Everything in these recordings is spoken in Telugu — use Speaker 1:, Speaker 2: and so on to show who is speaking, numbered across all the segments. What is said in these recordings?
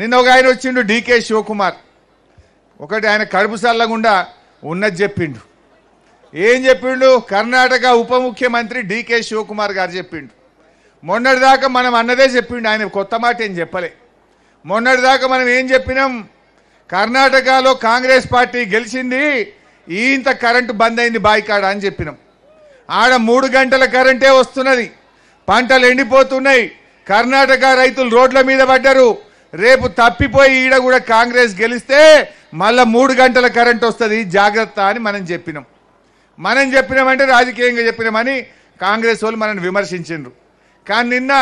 Speaker 1: నిన్న ఒక ఆయన వచ్చిండు డీకే శివకుమార్ ఒకటి ఆయన కడుపు సల్లగుండా ఉన్నది చెప్పిండు ఏం చెప్పిండు కర్ణాటక ఉప ముఖ్యమంత్రి డీకే శివకుమార్ గారు చెప్పిండు మొన్నటిదాకా మనం అన్నదే చెప్పిండు ఆయన కొత్త మాట ఏం చెప్పలే మొన్నటిదాకా మనం ఏం చెప్పినాం కర్ణాటకలో కాంగ్రెస్ పార్టీ గెలిచింది ఇంత కరెంటు బంద్ అయింది బాయికాడ అని చెప్పినాం ఆడ మూడు గంటల కరెంటే వస్తున్నది పంటలు ఎండిపోతున్నాయి కర్ణాటక రైతులు రోడ్ల మీద పడ్డారు రేపు తప్పిపోయి ఈడ కూడా కాంగ్రెస్ గెలిస్తే మళ్ళీ మూడు గంటల కరెంట్ వస్తుంది జాగ్రత్త అని మనం చెప్పినాం మనం చెప్పినామంటే రాజకీయంగా చెప్పినామని కాంగ్రెస్ వాళ్ళు మనల్ని విమర్శించిండ్రు కానీ నిన్న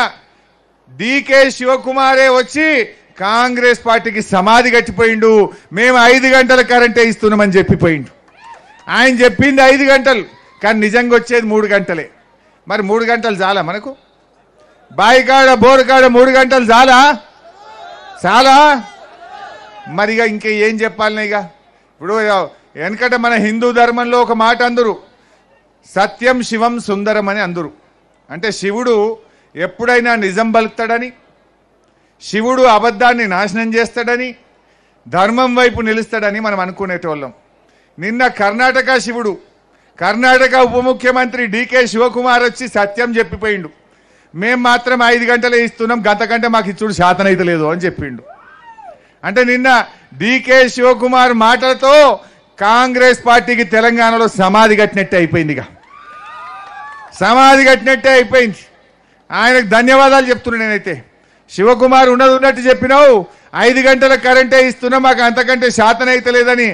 Speaker 1: డీకే శివకుమారే వచ్చి కాంగ్రెస్ పార్టీకి సమాధి కట్టిపోయిండు మేము ఐదు గంటల కరెంటే ఇస్తున్నామని చెప్పిపోయిండు ఆయన చెప్పింది ఐదు గంటలు కానీ నిజంగా వచ్చేది మూడు గంటలే మరి మూడు గంటలు చాలా మనకు బాయికాడ బోరుకాడ మూడు గంటలు చాలా చాలా మరిగా ఇంకా ఏం చెప్పాలి ఇక ఇప్పుడు వెనకట మన హిందూ ధర్మంలో ఒక మాట అందరు సత్యం శివం సుందరం అని అందరు అంటే శివుడు ఎప్పుడైనా నిజం బలుతాడని శివుడు అబద్ధాన్ని నాశనం చేస్తాడని ధర్మం వైపు నిలుస్తాడని మనం అనుకునేటోళ్ళం నిన్న కర్ణాటక శివుడు కర్ణాటక ఉప ముఖ్యమంత్రి డికే శివకుమార్ వచ్చి సత్యం చెప్పిపోయిండు మేము మాత్రం ఐదు గంటలే ఇస్తున్నాం కంటే మాకు ఇచ్చుడు లేదు అని చెప్పిండు అంటే నిన్న డీకే శివకుమార్ మాటలతో కాంగ్రెస్ పార్టీకి తెలంగాణలో సమాధి కట్టినట్టే అయిపోయింది ఇక సమాధి కట్టినట్టే అయిపోయింది ఆయనకు ధన్యవాదాలు చెప్తున్నాను నేనైతే శివకుమార్ ఉన్నది ఉన్నట్టు చెప్పినావు ఐదు గంటల కరెంటే ఇస్తున్నా మాకు అంతకంటే అయితే లేదని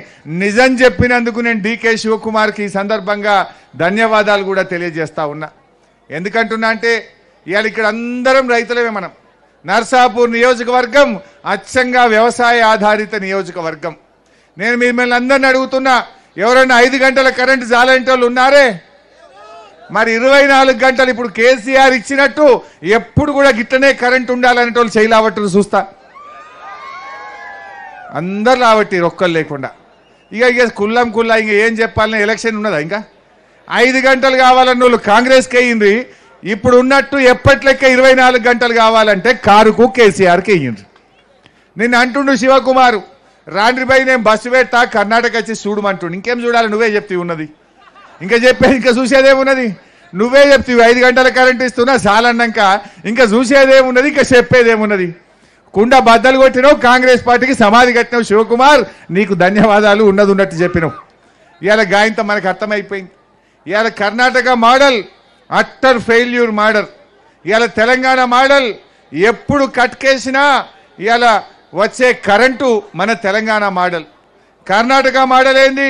Speaker 1: నిజం చెప్పినందుకు నేను డీకే శివకుమార్కి ఈ సందర్భంగా ధన్యవాదాలు కూడా తెలియజేస్తా ఉన్నా ఎందుకంటున్నా అంటే ఇవాళ ఇక్కడ అందరం రైతులమే మనం నర్సాపూర్ నియోజకవర్గం అచ్చంగా వ్యవసాయ ఆధారిత నియోజకవర్గం నేను మిమ్మల్ని అందరిని అడుగుతున్నా ఎవరైనా ఐదు గంటల కరెంటు జాలంటి వాళ్ళు ఉన్నారే మరి ఇరవై నాలుగు గంటలు ఇప్పుడు కేసీఆర్ ఇచ్చినట్టు ఎప్పుడు కూడా గిట్టనే కరెంట్ ఉండాలనేటోళ్ళు చేయలావట్టు చూస్తా అందరు రావట్టి ఒక్కరు లేకుండా ఇక ఇక కుల్లం కుల్లా ఇంక ఏం చెప్పాలని ఎలక్షన్ ఉన్నదా ఇంకా ఐదు గంటలు కావాలని వాళ్ళు కాంగ్రెస్కి అయ్యింది ఇప్పుడు ఉన్నట్టు ఎప్పట్లెక్క ఇరవై నాలుగు గంటలు కావాలంటే కారుకు కేసీఆర్కి ఇయ్యండి నిన్ను అంటుండు శివకుమారు రాండ్రిపై నేను బస్సు పెడతా కర్ణాటక వచ్చి చూడమంటుండు ఇంకేం చూడాలి నువ్వే చెప్తీ ఉన్నది ఇంకా చెప్పే ఇంకా చూసేదేమున్నది నువ్వే చెప్తీవి ఐదు గంటల కరెంట్ ఇస్తున్నా చాలన్నాక ఇంకా చూసేదేమున్నది ఇంకా చెప్పేదేమున్నది కుండ బద్దలు కొట్టినావు కాంగ్రెస్ పార్టీకి సమాధి కట్టినావు శివకుమార్ నీకు ధన్యవాదాలు ఉన్నది ఉన్నట్టు చెప్పినావు ఇవాళ గాయంతో మనకు అర్థమైపోయింది ఇవాళ Karnataka model utter failure model ఇవాళ తెలంగాణ మోడల్ ఎప్పుడు కట్కేసినా ఇవాళ వచ్చే కరెంటు మన తెలంగాణ మోడల్ కర్ణాటక మోడల్ ఏంది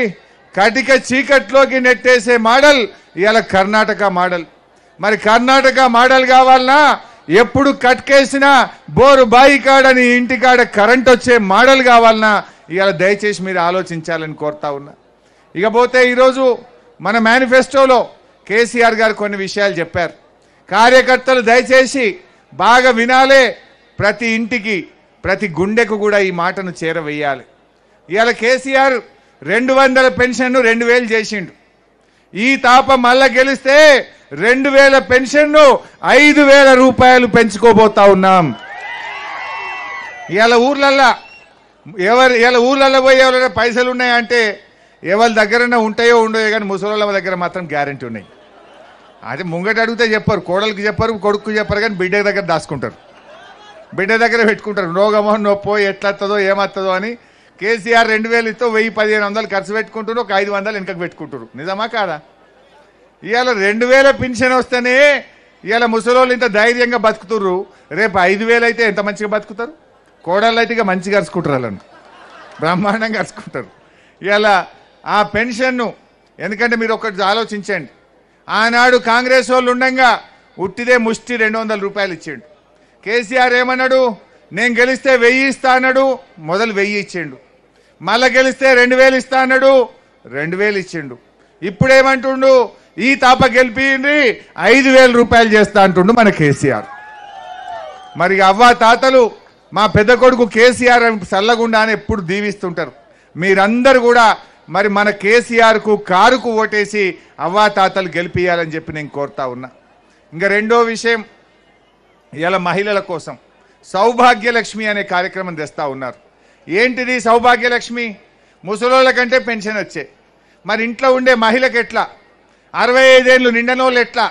Speaker 1: కటిక చీకట్లోకి నెట్టేసే మోడల్ ఇవాళ కర్ణాటక మోడల్ మరి కర్ణాటక మోడల్ కావాలన్నా ఎప్పుడు కట్కేసినా బోరు బాయి కాడని ఇంటికాడ కరెంట్ వచ్చే మోడల్ కావాలన్నా ఇవాళ దయచేసి మీరు ఆలోచించాలని కోరుతా ఉన్నా ఇకపోతే ఈరోజు మన మేనిఫెస్టోలో కేసీఆర్ గారు కొన్ని విషయాలు చెప్పారు కార్యకర్తలు దయచేసి బాగా వినాలే ప్రతి ఇంటికి ప్రతి గుండెకు కూడా ఈ మాటను చేరవేయాలి ఇవాళ కేసీఆర్ రెండు వందల పెన్షన్ను రెండు వేలు చేసిండు ఈ తాప మళ్ళా గెలిస్తే రెండు వేల పెన్షన్ను ఐదు వేల రూపాయలు పెంచుకోబోతా ఉన్నాం ఇవాళ ఊర్లల్లా ఎవరు ఇవాళ ఊర్లలో పోయి ఎవరైనా పైసలు ఉన్నాయంటే ఎవరి దగ్గరన్నా ఉంటాయో ఉండయో కానీ ముసలి దగ్గర మాత్రం గ్యారంటీ ఉన్నాయి అదే ముంగట అడిగితే చెప్పరు కోడలికి చెప్పరు కొడుకు చెప్పరు కానీ బిడ్డ దగ్గర దాచుకుంటారు బిడ్డ దగ్గర పెట్టుకుంటారు రోగమో నొప్పో ఎట్లత్తదో ఏమత్తదో అని కేసీఆర్ రెండు వేలు ఇస్తే వెయ్యి పదిహేను వందలు ఖర్చు పెట్టుకుంటారు ఒక ఐదు వందలు వెనకకు పెట్టుకుంటారు నిజమా కాదా ఇవాళ రెండు వేల పెన్షన్ వస్తేనే ఇవాళ ముసలోళ్ళు ఇంత ధైర్యంగా బతుకుతుర్రు రేపు ఐదు అయితే ఎంత మంచిగా బతుకుతారు కోడళ్ళు అయితే ఇక మంచిగా కలుసుకుంటారు వాళ్ళని బ్రహ్మాండంగా కలుసుకుంటారు ఇవాళ ఆ పెన్షన్ను ఎందుకంటే మీరు ఒకటి ఆలోచించండి ఆనాడు కాంగ్రెస్ వాళ్ళు ఉండగా ఉట్టిదే ముష్టి రెండు వందల రూపాయలు ఇచ్చిండు కేసీఆర్ ఏమన్నాడు నేను గెలిస్తే వెయ్యి ఇస్తా అన్నాడు మొదలు వెయ్యి ఇచ్చిండు మళ్ళా గెలిస్తే రెండు వేలు ఇస్తా అన్నాడు రెండు వేలు ఇచ్చిండు ఇప్పుడేమంటుండు ఈ తాప గెలిపిండి ఐదు వేల రూపాయలు చేస్తా అంటుండు మన కేసీఆర్ మరి అవ్వ తాతలు మా పెద్ద కొడుకు కేసీఆర్ చల్లగుండా అని ఎప్పుడు దీవిస్తుంటారు మీరందరూ కూడా మరి మన కేసీఆర్కు కారుకు ఓటేసి అవ్వాతాతలు గెలిపియాలని చెప్పి నేను కోరుతా ఉన్నా ఇంకా రెండో విషయం ఇలా మహిళల కోసం సౌభాగ్యలక్ష్మి అనే కార్యక్రమం తెస్తా ఉన్నారు ఏంటిది సౌభాగ్యలక్ష్మి ముసలోళ్ళ కంటే పెన్షన్ వచ్చే మరి ఇంట్లో ఉండే మహిళకు ఎట్లా అరవై ఐదేళ్ళు నిండనోళ్ళు ఎట్లా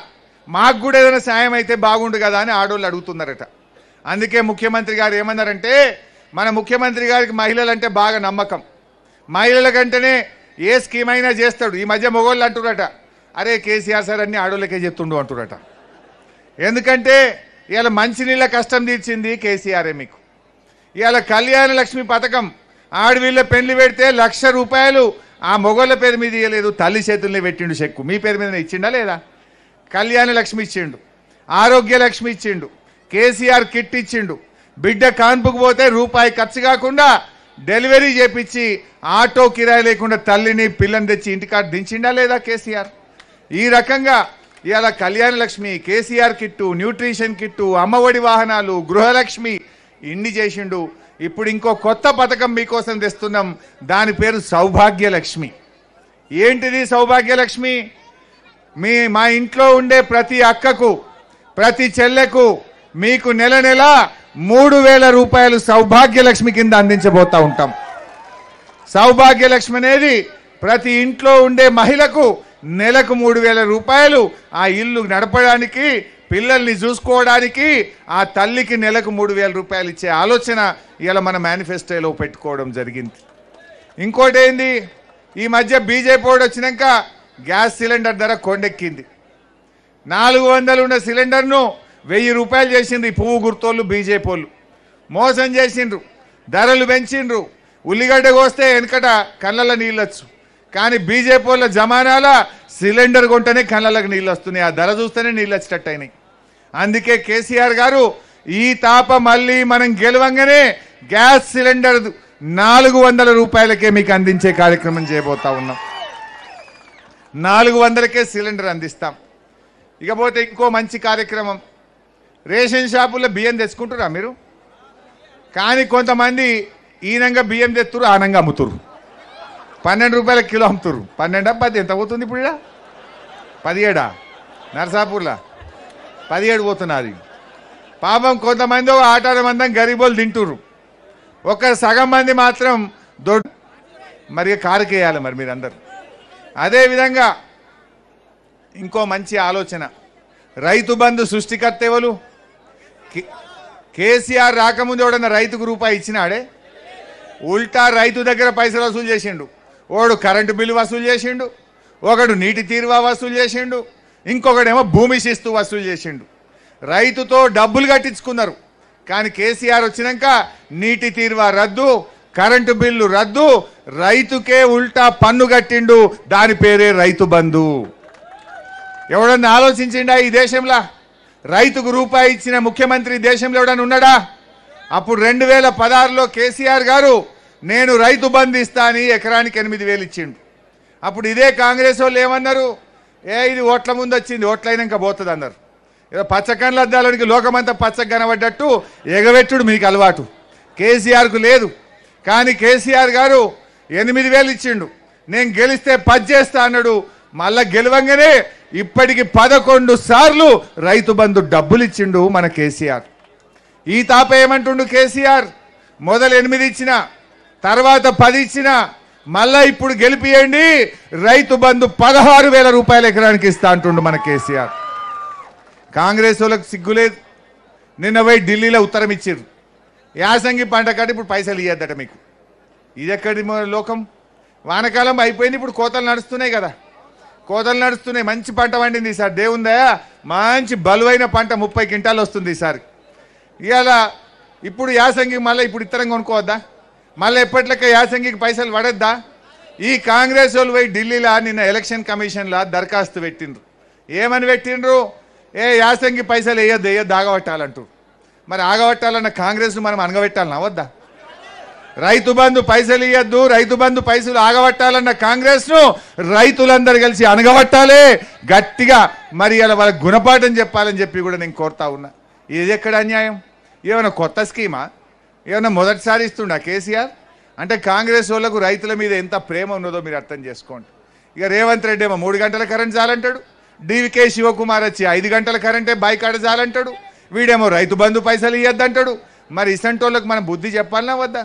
Speaker 1: మాకు కూడా ఏదైనా సాయం అయితే బాగుండు కదా అని ఆడోళ్ళు అడుగుతున్నారట అందుకే ముఖ్యమంత్రి గారు ఏమన్నారంటే మన ముఖ్యమంత్రి గారికి మహిళలంటే బాగా నమ్మకం మహిళల కంటేనే ఏ స్కీమ్ అయినా చేస్తాడు ఈ మధ్య మొగోళ్ళు అంటున్నట అరే కేసీఆర్ సార్ అన్ని ఆడోళ్ళకే చెప్తుండు అంటున్నట ఎందుకంటే ఇవాళ మంచినీళ్ళ కష్టం తీర్చింది కేసీఆరే మీకు ఇవాళ కళ్యాణ లక్ష్మి పథకం ఆడవీళ్ళ పెళ్లి పెడితే లక్ష రూపాయలు ఆ మొగోళ్ళ పేరు మీద ఇవ్వలేదు తల్లి చేతుల్ని పెట్టిండు చెక్కు మీ పేరు మీద ఇచ్చిండా లేదా కళ్యాణ లక్ష్మి ఇచ్చిండు ఆరోగ్య లక్ష్మి ఇచ్చిండు కేసీఆర్ కిట్ ఇచ్చిండు బిడ్డ కాన్పుకు పోతే రూపాయి ఖర్చు కాకుండా డెలివరీ చేపించి ఆటో కిరాయి లేకుండా తల్లిని పిల్లని తెచ్చి ఇంటికాడ దించిండా లేదా కేసీఆర్ ఈ రకంగా ఇవాళ Kalyana Lakshmi KCR kit nutrition kit Ammavodi వాహనాలు గృహలక్ష్మి ఇన్ని చేసిండు ఇప్పుడు ఇంకో కొత్త పథకం మీకోసం తెస్తున్నాం దాని పేరు సౌభాగ్యలక్ష్మి ఏంటిది సౌభాగ్యలక్ష్మి మీ మా ఇంట్లో ఉండే ప్రతి అక్కకు ప్రతి చెల్లెకు మీకు నెల నెల మూడు వేల రూపాయలు సౌభాగ్యలక్ష్మి కింద అందించబోతా ఉంటాం సౌభాగ్యలక్ష్మి అనేది ప్రతి ఇంట్లో ఉండే మహిళకు నెలకు మూడు వేల రూపాయలు ఆ ఇల్లు నడపడానికి పిల్లల్ని చూసుకోవడానికి ఆ తల్లికి నెలకు మూడు వేల రూపాయలు ఇచ్చే ఆలోచన ఇలా మన మేనిఫెస్టోలో పెట్టుకోవడం జరిగింది ఇంకోటి ఏంది ఈ మధ్య బీజే వాడు వచ్చినాక గ్యాస్ సిలిండర్ ధర కొండెక్కింది నాలుగు వందలు ఉన్న సిలిండర్ను వెయ్యి రూపాయలు చేసిండ్రు ఈ పువ్వు గుర్తోళ్ళు బీజేపీ వాళ్ళు మోసం చేసిండ్రు ధరలు పెంచిండ్రు ఉల్లిగడ్డ కోస్తే వెనకట కళ్ళల్లో నీళ్ళొచ్చు కానీ బీజేపీ వాళ్ళ జమానాల సిలిండర్ కొంటేనే కళ్ళలకు నీళ్ళు వస్తున్నాయి ఆ ధర చూస్తేనే నీళ్ళు వచ్చేటట్టు అయినాయి అందుకే కేసీఆర్ గారు ఈ తాప మళ్ళీ మనం గెలవంగానే గ్యాస్ సిలిండర్ నాలుగు వందల రూపాయలకే మీకు అందించే కార్యక్రమం చేయబోతా ఉన్నాం నాలుగు వందలకే సిలిండర్ అందిస్తాం ఇకపోతే ఇంకో మంచి కార్యక్రమం రేషన్ షాపుల్లో బియ్యం తెచ్చుకుంటురా మీరు కానీ కొంతమంది ఈనంగా బియ్యం తెత్తురు ఆనంగా అమ్ముతురు పన్నెండు రూపాయల కిలో అమ్ముతురు పన్నెండా పది ఎంత పోతుంది ఇప్పుడు పదిహేడా నర్సాపూర్లా పదిహేడు పోతున్నారు పాపం కొంతమంది ఒక ఆటాల మందం గరీబోలు తింటురు ఒక సగం మంది మాత్రం దొడ్డు మరి కారుకేయాలి మరి మీరందరూ అదేవిధంగా ఇంకో మంచి ఆలోచన రైతు బంధు సృష్టికర్త ఎవరు కేసీఆర్ రాకముందు ఎవడన్నా రైతుకు రూపాయి ఇచ్చినాడే ఉల్టా రైతు దగ్గర పైసలు వసూలు చేసిండు ఒకడు కరెంటు బిల్లు వసూలు చేసిండు ఒకడు నీటి తీరువా వసూలు చేసిండు ఇంకొకడేమో భూమి శిస్తు వసూలు చేసిండు రైతుతో డబ్బులు కట్టించుకున్నారు కానీ కేసీఆర్ వచ్చినాక నీటి తీరువా రద్దు కరెంటు బిల్లు రద్దు రైతుకే ఉల్టా పన్ను కట్టిండు దాని పేరే రైతు బంధు ఎవడన్నా ఆలోచించిండా ఈ దేశంలో రైతుకు రూపాయి ఇచ్చిన ముఖ్యమంత్రి దేశంలో ఎవడని ఉన్నాడా అప్పుడు రెండు వేల పదహారులో కేసీఆర్ గారు నేను రైతు బంధిస్తాను ఇస్తా అని ఎకరానికి ఎనిమిది వేలు ఇచ్చిండు అప్పుడు ఇదే కాంగ్రెస్ వాళ్ళు ఏమన్నారు ఏ ఇది ఓట్ల ముందు వచ్చింది ఓట్లైనాక పోతుంది అన్నారు ఏదో పచ్చకన్ల అద్దాలనికి లోకమంతా పచ్చ కనబడ్డట్టు ఎగవెట్టుడు మీకు అలవాటు కేసీఆర్కు లేదు కానీ కేసీఆర్ గారు ఎనిమిది వేలు ఇచ్చిండు నేను గెలిస్తే పద్ చేస్తా అన్నాడు మళ్ళా గెలవంగానే ఇప్పటికి పదకొండు సార్లు రైతు బంధు డబ్బులు ఇచ్చిండు మన కేసీఆర్ ఈ తాప ఏమంటుండు కేసీఆర్ మొదలు ఎనిమిది ఇచ్చిన తర్వాత పది ఇచ్చిన మళ్ళా ఇప్పుడు గెలిపియండి రైతు బంధు పదహారు వేల రూపాయల ఎకరానికి ఇస్తా అంటుండు మన కేసీఆర్ కాంగ్రెస్ వాళ్ళకి సిగ్గులేదు నిన్న పోయి ఢిల్లీలో ఉత్తరం ఇచ్చారు యాసంగి పంట కాటి ఇప్పుడు పైసలు ఇవ్వద్దట మీకు ఇది ఎక్కడి లోకం వానకాలం అయిపోయింది ఇప్పుడు కోతలు నడుస్తున్నాయి కదా కోతలు నడుస్తున్నాయి మంచి పంట పండింది సార్ దేవుందా మంచి బలువైన పంట ముప్పై క్వింటాలు వస్తుంది సార్ ఇవాళ ఇప్పుడు యాసంగి మళ్ళీ ఇప్పుడు ఇతరం కొనుక్కోవద్దా మళ్ళీ ఎప్పట్లెక్క యాసంగికి పైసలు పడద్దా ఈ కాంగ్రెస్ వాళ్ళు పోయి ఢిల్లీలో నిన్న ఎలక్షన్ కమిషన్లో దరఖాస్తు పెట్టిండ్రు ఏమని పెట్టిండ్రు ఏ యాసంగి పైసలు వేయద్దు వేయద్దు ఆగబట్టాలంటారు మరి ఆగబట్టాలన్న కాంగ్రెస్ మనం అనగబెట్టాలని అవద్దా రైతు బంధు పైసలు ఇవ్వద్దు రైతు బంధు పైసలు ఆగబట్టాలన్న కాంగ్రెస్ ను రైతులందరూ కలిసి అనగబట్టాలి గట్టిగా మరి ఇలా వాళ్ళ గుణపాఠం చెప్పాలని చెప్పి కూడా నేను కోరుతా ఉన్నా ఇది ఎక్కడ అన్యాయం ఏమైనా కొత్త స్కీమా ఏమైనా మొదటిసారి ఇస్తుండ కేసీఆర్ అంటే కాంగ్రెస్ వాళ్ళకు రైతుల మీద ఎంత ప్రేమ ఉన్నదో మీరు అర్థం చేసుకోండి ఇక రేవంత్ రెడ్డి ఏమో మూడు గంటల కరెంట్ చాలంటాడు డివికే శివకుమార్ వచ్చి ఐదు గంటల కరెంటే బైకాడ చాలంటాడు వీడేమో రైతు బంధు పైసలు ఇవ్వద్దంటాడు మరి ఇసంటోళ్ళకు మనం బుద్ధి చెప్పాలనా వద్దా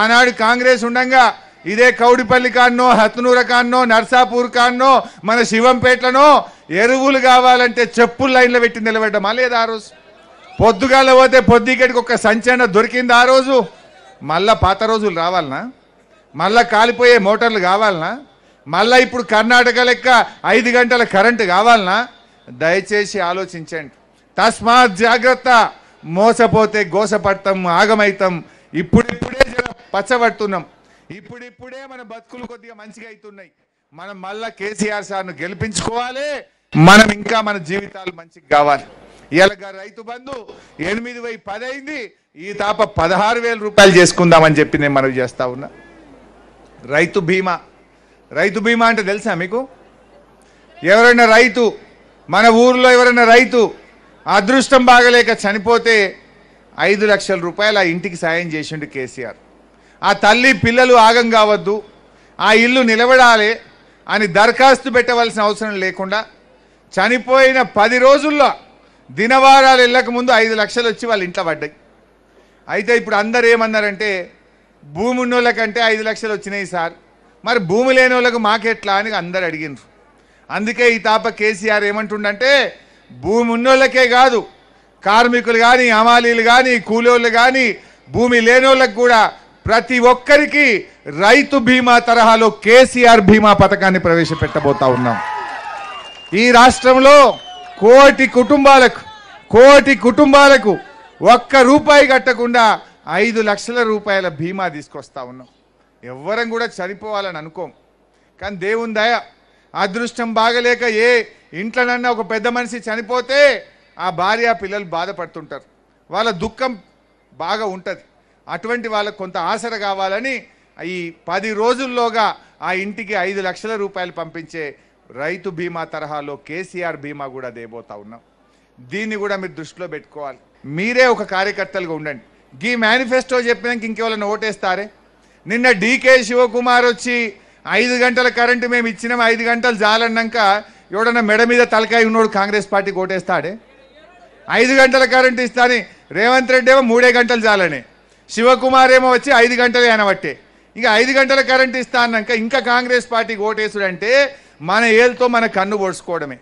Speaker 1: ఆనాడు కాంగ్రెస్ ఉండగా ఇదే కౌడిపల్లి కాన్నో హత్నూర కాన్నో నర్సాపూర్ కాన్నో మన శివంపేటలోనో ఎరువులు కావాలంటే చెప్పులు లైన్లో పెట్టి నిలబెట్టమా లేదా ఆ రోజు పొద్దుగాల పోతే పొద్దుగడికి ఒక సంచలన దొరికింది ఆ రోజు మళ్ళా పాత రోజులు రావాలనా మళ్ళా కాలిపోయే మోటార్లు కావాలనా మళ్ళా ఇప్పుడు కర్ణాటక లెక్క ఐదు గంటల కరెంటు కావాలనా దయచేసి ఆలోచించండి తస్మాత్ జాగ్రత్త మోసపోతే గోసపడతాం ఆగమైతాం ఇప్పుడు పచ్చబడుతున్నాం ఇప్పుడిప్పుడే మన బతుకులు కొద్దిగా మంచిగా అవుతున్నాయి మనం మళ్ళా కేసీఆర్ సార్ను గెలిపించుకోవాలి మనం ఇంకా మన జీవితాలు మంచిగా కావాలి ఇలాగ రైతు బంధు ఎనిమిది వై పది అయింది ఈ తాప పదహారు వేల రూపాయలు చేసుకుందామని చెప్పి నేను మనవి చేస్తా ఉన్నా రైతు బీమా రైతు బీమా అంటే తెలుసా మీకు ఎవరైనా రైతు మన ఊర్లో ఎవరైనా రైతు అదృష్టం బాగలేక చనిపోతే ఐదు లక్షల రూపాయలు ఆ ఇంటికి సాయం చేసిండు కేసీఆర్ ఆ తల్లి పిల్లలు ఆగం కావద్దు ఆ ఇల్లు నిలబడాలి అని దరఖాస్తు పెట్టవలసిన అవసరం లేకుండా చనిపోయిన పది రోజుల్లో దినవారాలు వెళ్ళక ముందు ఐదు లక్షలు వచ్చి వాళ్ళ ఇంట్లో పడ్డాయి అయితే ఇప్పుడు అందరు ఏమన్నారంటే భూమి ఉన్నోళ్ళకంటే ఐదు లక్షలు వచ్చినాయి సార్ మరి భూమి లేని వాళ్ళకు మాకెట్లా అని అందరు అడిగినారు అందుకే ఈ తాప కేసీఆర్ ఏమంటుండంటే భూమి ఉన్నోళ్ళకే కాదు కార్మికులు కానీ హమాలీలు కానీ కూలోళ్ళు కానీ భూమి లేనోళ్ళకు కూడా ప్రతి ఒక్కరికి రైతు బీమా తరహాలో కేసీఆర్ బీమా పథకాన్ని ప్రవేశపెట్టబోతా ఉన్నాం ఈ రాష్ట్రంలో కోటి కుటుంబాలకు కోటి కుటుంబాలకు ఒక్క రూపాయి కట్టకుండా ఐదు లక్షల రూపాయల బీమా తీసుకొస్తా ఉన్నాం ఎవ్వరం కూడా చనిపోవాలని అనుకోం కానీ దేవుని దయ అదృష్టం బాగలేక ఏ ఇంట్లోనన్నా ఒక పెద్ద మనిషి చనిపోతే ఆ భార్య పిల్లలు బాధపడుతుంటారు వాళ్ళ దుఃఖం బాగా ఉంటుంది అటువంటి వాళ్ళకు కొంత ఆసర కావాలని ఈ పది రోజుల్లోగా ఆ ఇంటికి ఐదు లక్షల రూపాయలు పంపించే రైతు బీమా తరహాలో కేసీఆర్ బీమా కూడా దేబోతా ఉన్నాం దీన్ని కూడా మీరు దృష్టిలో పెట్టుకోవాలి మీరే ఒక కార్యకర్తలుగా ఉండండి గీ మేనిఫెస్టో చెప్పినాక ఇంకెవరైనా ఓటేస్తారే నిన్న డీకే శివకుమార్ వచ్చి ఐదు గంటల కరెంటు మేము ఇచ్చినాం ఐదు గంటలు జాలన్నాక ఎవడన్నా మెడ మీద తలకాయ ఉన్నోడు కాంగ్రెస్ పార్టీకి ఓటేస్తాడే ఐదు గంటల కరెంటు ఇస్తాని రేవంత్ రెడ్డి ఏమో మూడే గంటలు జాలని శివకుమార్ ఏమో వచ్చి ఐదు గంటలే అనబట్టే ఇంకా ఐదు గంటల కరెంట్ ఇస్తా అన్నాక ఇంకా కాంగ్రెస్ పార్టీకి ఓటేసుడు అంటే మన ఏళ్ళతో మన కన్ను పొడుచుకోవడమే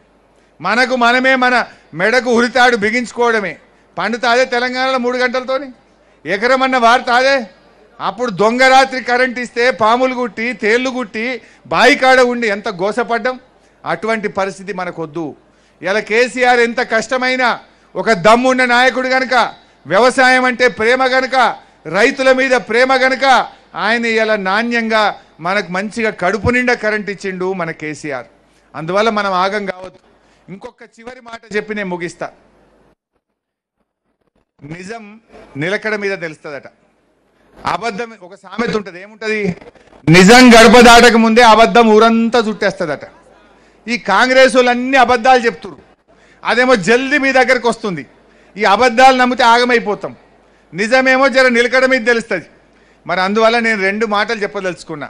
Speaker 1: మనకు మనమే మన మెడకు ఉరితాడు బిగించుకోవడమే పండు తాదే తెలంగాణలో మూడు గంటలతోని ఎకరమన్న వారు తాదే అప్పుడు దొంగరాత్రి కరెంట్ ఇస్తే పాములు గుట్టి తేళ్ళు గుట్టి బాయికాడ ఉండి ఎంత గోసపడ్డం అటువంటి పరిస్థితి మనకొద్దు ఇలా కేసీఆర్ ఎంత కష్టమైనా ఒక దమ్మున్న నాయకుడు కనుక వ్యవసాయం అంటే ప్రేమ కనుక రైతుల మీద ప్రేమ గనక ఆయన ఇలా నాణ్యంగా మనకు మంచిగా కడుపు నిండా కరెంట్ ఇచ్చిండు మన కేసీఆర్ అందువల్ల మనం ఆగం కావద్దు ఇంకొక చివరి మాట చెప్పి నేను ముగిస్తా నిజం నిలకడ మీద తెలుస్తుందట అబద్ధం ఒక సామెత ఉంటుంది ఏముంటుంది నిజం గడప దాటక ముందే అబద్ధం ఊరంతా చుట్టేస్తుందట ఈ కాంగ్రెస్ వాళ్ళు అబద్ధాలు చెప్తురు అదేమో జల్దీ మీ దగ్గరకు వస్తుంది ఈ అబద్ధాలు నమ్మితే ఆగమైపోతాం నిజమేమో జర నిలకడ మీద తెలుస్తుంది మరి అందువల్ల నేను రెండు మాటలు చెప్పదలుచుకున్నా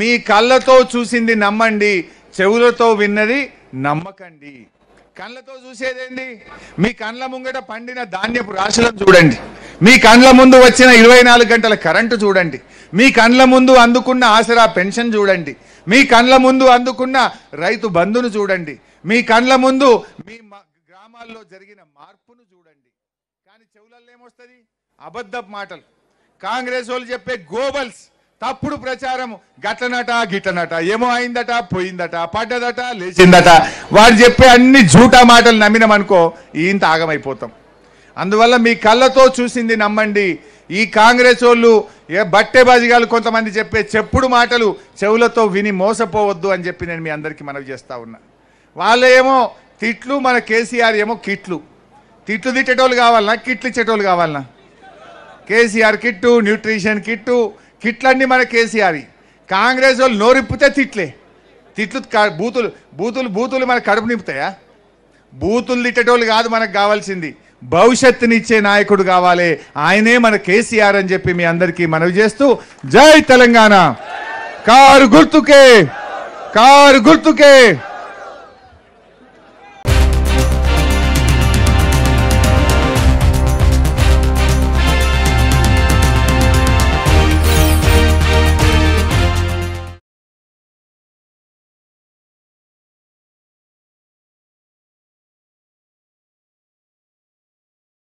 Speaker 1: మీ కళ్ళతో చూసింది నమ్మండి చెవులతో విన్నది నమ్మకండి కళ్ళతో చూసేదేంటి మీ కళ్ళ ముంగట పండిన ధాన్యపు రాశులను చూడండి మీ కండ్ల ముందు వచ్చిన ఇరవై గంటల కరెంటు చూడండి మీ కండ్ల ముందు అందుకున్న ఆసరా పెన్షన్ చూడండి మీ కండ్ల ముందు అందుకున్న రైతు బంధును చూడండి మీ కండ్ల ముందు మీ గ్రామాల్లో జరిగిన మార్పును చూడండి కానీ చెవులల్లో ఏమొస్తుంది అబద్ధ మాటలు కాంగ్రెస్ వాళ్ళు చెప్పే గోబల్స్ తప్పుడు ప్రచారం గట్లనట గిట్లనట ఏమో అయిందట పోయిందట పడ్డదట లేచిందట వాడు చెప్పే అన్ని జూటా మాటలు అనుకో ఇంత ఆగమైపోతాం అందువల్ల మీ కళ్ళతో చూసింది నమ్మండి ఈ కాంగ్రెస్ వాళ్ళు ఏ బట్టే బాజిగాలు కొంతమంది చెప్పే చెప్పుడు మాటలు చెవులతో విని మోసపోవద్దు అని చెప్పి నేను మీ అందరికీ మనవి చేస్తూ ఉన్నా వాళ్ళు ఏమో తిట్లు మన కేసీఆర్ ఏమో కిట్లు తిట్లు తిట్టేటోళ్ళు కావాలనా కిట్లు ఇచ్చేటోళ్ళు కావాలనా కేసీఆర్ కిట్టు న్యూట్రిషన్ కిట్టు కిట్లన్నీ మన కేసీఆర్ కాంగ్రెస్ వాళ్ళు నోరిప్పితే తిట్లే తిట్లు బూతులు బూతులు బూతులు మన కడుపు నింపుతాయా బూతులు తిట్టేటోళ్ళు కాదు మనకు కావాల్సింది భవిష్యత్తునిచ్చే నాయకుడు కావాలి ఆయనే మన కేసీఆర్ అని చెప్పి మీ అందరికీ మనవి చేస్తూ జై తెలంగాణ కారు గుర్తుకే కారు గుర్తుకే